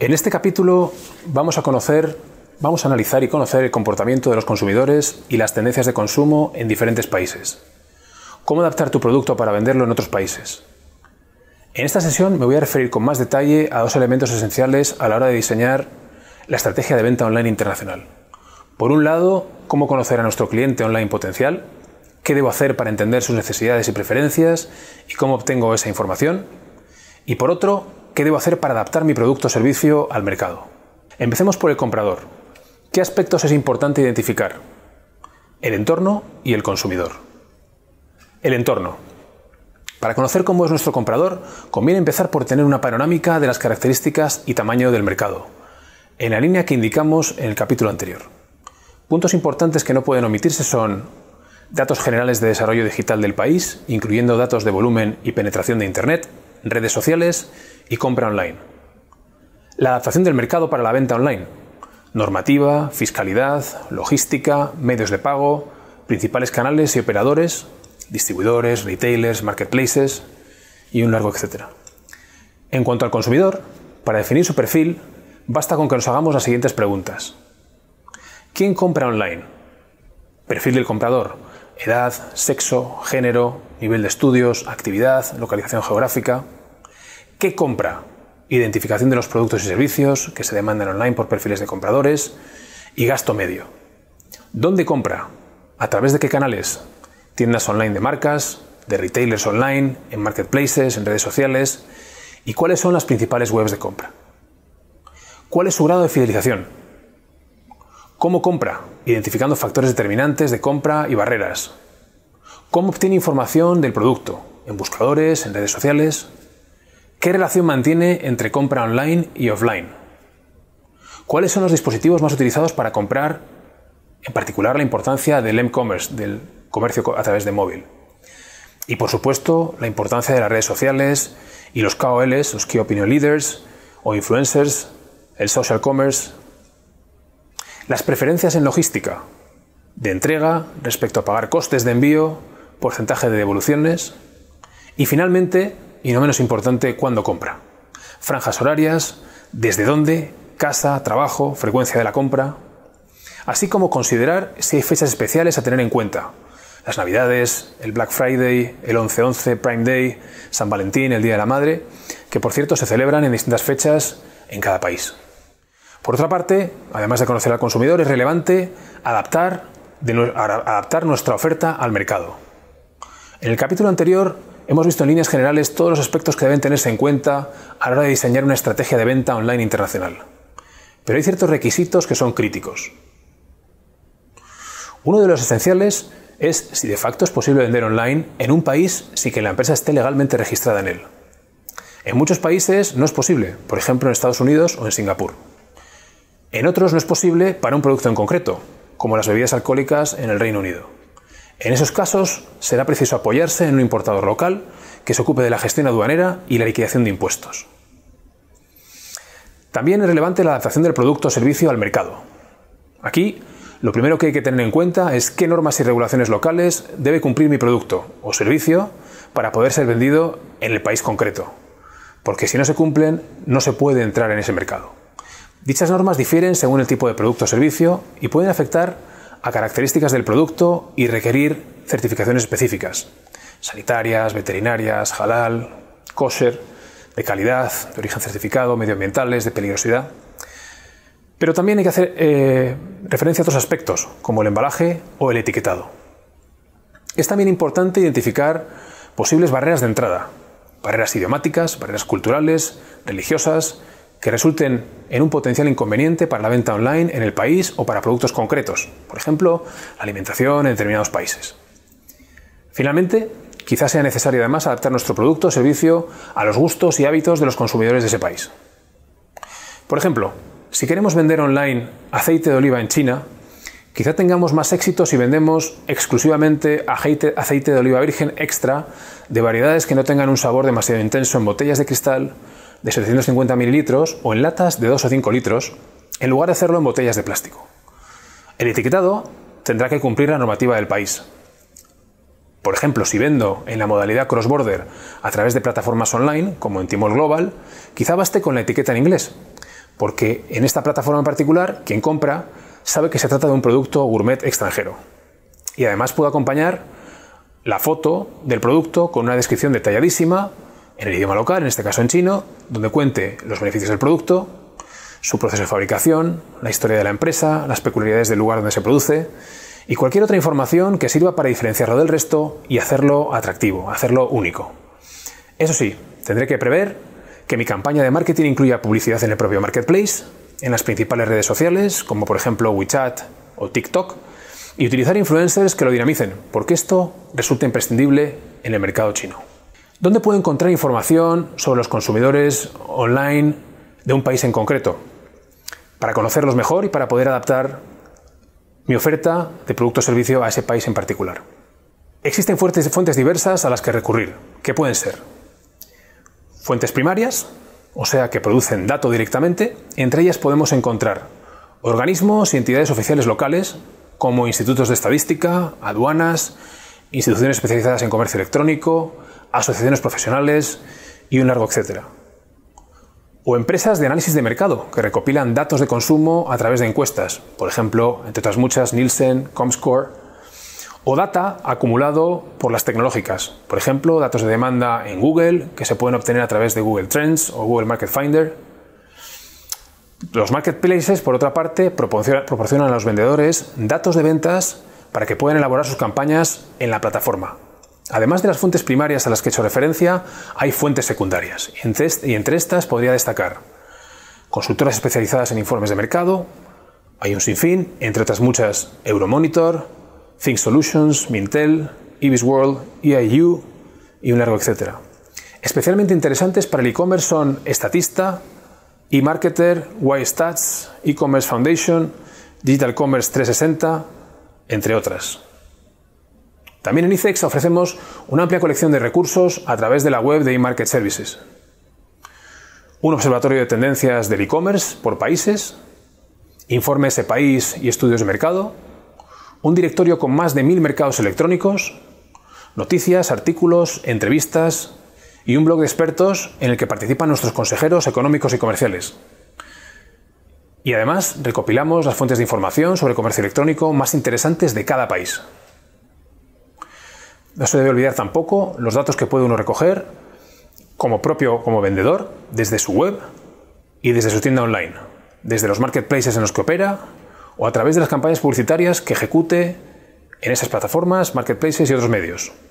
En este capítulo vamos a conocer, vamos a analizar y conocer el comportamiento de los consumidores y las tendencias de consumo en diferentes países. Cómo adaptar tu producto para venderlo en otros países. En esta sesión me voy a referir con más detalle a dos elementos esenciales a la hora de diseñar la estrategia de venta online internacional. Por un lado, cómo conocer a nuestro cliente online potencial, qué debo hacer para entender sus necesidades y preferencias y cómo obtengo esa información. Y por otro, ¿Qué debo hacer para adaptar mi producto o servicio al mercado? Empecemos por el comprador. ¿Qué aspectos es importante identificar? El entorno y el consumidor. El entorno. Para conocer cómo es nuestro comprador, conviene empezar por tener una panorámica de las características y tamaño del mercado, en la línea que indicamos en el capítulo anterior. Puntos importantes que no pueden omitirse son datos generales de desarrollo digital del país, incluyendo datos de volumen y penetración de Internet, redes sociales y compra online. La adaptación del mercado para la venta online. Normativa, fiscalidad, logística, medios de pago, principales canales y operadores, distribuidores, retailers, marketplaces y un largo etcétera. En cuanto al consumidor, para definir su perfil, basta con que nos hagamos las siguientes preguntas. ¿Quién compra online? Perfil del comprador. Edad, sexo, género, nivel de estudios, actividad, localización geográfica. ¿Qué compra? Identificación de los productos y servicios que se demandan online por perfiles de compradores y gasto medio. ¿Dónde compra? ¿A través de qué canales? Tiendas online de marcas, de retailers online, en marketplaces, en redes sociales. ¿Y cuáles son las principales webs de compra? ¿Cuál es su grado de fidelización? ¿Cómo compra? Identificando factores determinantes de compra y barreras. ¿Cómo obtiene información del producto? ¿En buscadores? ¿En redes sociales? ¿Qué relación mantiene entre compra online y offline? ¿Cuáles son los dispositivos más utilizados para comprar? En particular, la importancia del e-commerce, del comercio a través de móvil. Y por supuesto, la importancia de las redes sociales y los KOLs, los Key Opinion Leaders o influencers, el social commerce. Las preferencias en logística, de entrega respecto a pagar costes de envío, porcentaje de devoluciones. Y finalmente, y no menos importante, cuándo compra. Franjas horarias, desde dónde, casa, trabajo, frecuencia de la compra, así como considerar si hay fechas especiales a tener en cuenta. Las Navidades, el Black Friday, el 11-11 Prime Day, San Valentín, el Día de la Madre, que por cierto se celebran en distintas fechas en cada país. Por otra parte, además de conocer al consumidor, es relevante adaptar, adaptar nuestra oferta al mercado. En el capítulo anterior Hemos visto en líneas generales todos los aspectos que deben tenerse en cuenta a la hora de diseñar una estrategia de venta online internacional. Pero hay ciertos requisitos que son críticos. Uno de los esenciales es si de facto es posible vender online en un país sin que la empresa esté legalmente registrada en él. En muchos países no es posible, por ejemplo en Estados Unidos o en Singapur. En otros no es posible para un producto en concreto, como las bebidas alcohólicas en el Reino Unido. En esos casos, será preciso apoyarse en un importador local que se ocupe de la gestión aduanera y la liquidación de impuestos. También es relevante la adaptación del producto o servicio al mercado. Aquí, lo primero que hay que tener en cuenta es qué normas y regulaciones locales debe cumplir mi producto o servicio para poder ser vendido en el país concreto, porque si no se cumplen, no se puede entrar en ese mercado. Dichas normas difieren según el tipo de producto o servicio y pueden afectar a características del producto y requerir certificaciones específicas, sanitarias, veterinarias, halal, kosher, de calidad, de origen certificado, medioambientales, de peligrosidad. Pero también hay que hacer eh, referencia a otros aspectos, como el embalaje o el etiquetado. Es también importante identificar posibles barreras de entrada, barreras idiomáticas, barreras culturales, religiosas, que resulten en un potencial inconveniente para la venta online en el país o para productos concretos, por ejemplo, la alimentación en determinados países. Finalmente, quizás sea necesario además adaptar nuestro producto o servicio a los gustos y hábitos de los consumidores de ese país. Por ejemplo, si queremos vender online aceite de oliva en China, Quizá tengamos más éxito si vendemos exclusivamente aceite, de oliva virgen extra de variedades que no tengan un sabor demasiado intenso en botellas de cristal de 750 ml o en latas de 2 o 5 litros, en lugar de hacerlo en botellas de plástico. El etiquetado tendrá que cumplir la normativa del país. Por ejemplo, si vendo en la modalidad cross-border a través de plataformas online, como en Timor Global, quizá baste con la etiqueta en inglés, porque en esta plataforma en particular, quien compra sabe que se trata de un producto gourmet extranjero. Y además puedo acompañar la foto del producto con una descripción detalladísima en el idioma local, en este caso en chino, donde cuente los beneficios del producto, su proceso de fabricación, la historia de la empresa, las peculiaridades del lugar donde se produce y cualquier otra información que sirva para diferenciarlo del resto y hacerlo atractivo, hacerlo único. Eso sí, tendré que prever que mi campaña de marketing incluya publicidad en el propio marketplace, en las principales redes sociales, como por ejemplo WeChat o TikTok, y utilizar influencers que lo dinamicen, porque esto resulta imprescindible en el mercado chino. ¿Dónde puedo encontrar información sobre los consumidores online de un país en concreto? Para conocerlos mejor y para poder adaptar mi oferta de producto o servicio a ese país en particular. Existen fuentes, fuentes diversas a las que recurrir, que pueden ser fuentes primarias, o sea que producen dato directamente, entre ellas podemos encontrar organismos y entidades oficiales locales, como institutos de estadística, aduanas, instituciones especializadas en comercio electrónico, asociaciones profesionales y un largo etcétera. O empresas de análisis de mercado, que recopilan datos de consumo a través de encuestas, por ejemplo, entre otras muchas, Nielsen, Comscore, o data acumulado por las tecnológicas, por ejemplo, datos de demanda en Google que se pueden obtener a través de Google Trends o Google Market Finder. Los marketplaces, por otra parte, proporcionan a los vendedores datos de ventas para que puedan elaborar sus campañas en la plataforma. Además de las fuentes primarias a las que he hecho referencia, hay fuentes secundarias, y entre estas podría destacar consultoras especializadas en informes de mercado, hay un sinfín, entre otras muchas, Euromonitor, Think Solutions, Mintel, IbisWorld, World, EIU y un largo etcétera. Especialmente interesantes para el e-commerce son Estatista, eMarketer, YStats, E-Commerce Foundation, Digital Commerce 360, entre otras. También en ICEX ofrecemos una amplia colección de recursos a través de la web de e-Market Services. Un observatorio de tendencias del e-commerce por países, informes de país y estudios de mercado, un directorio con más de mil mercados electrónicos, noticias, artículos, entrevistas y un blog de expertos en el que participan nuestros consejeros económicos y comerciales. Y además recopilamos las fuentes de información sobre comercio electrónico más interesantes de cada país. No se debe olvidar tampoco los datos que puede uno recoger como propio como vendedor desde su web y desde su tienda online, desde los marketplaces en los que opera o a través de las campañas publicitarias que ejecute en esas plataformas, marketplaces y otros medios.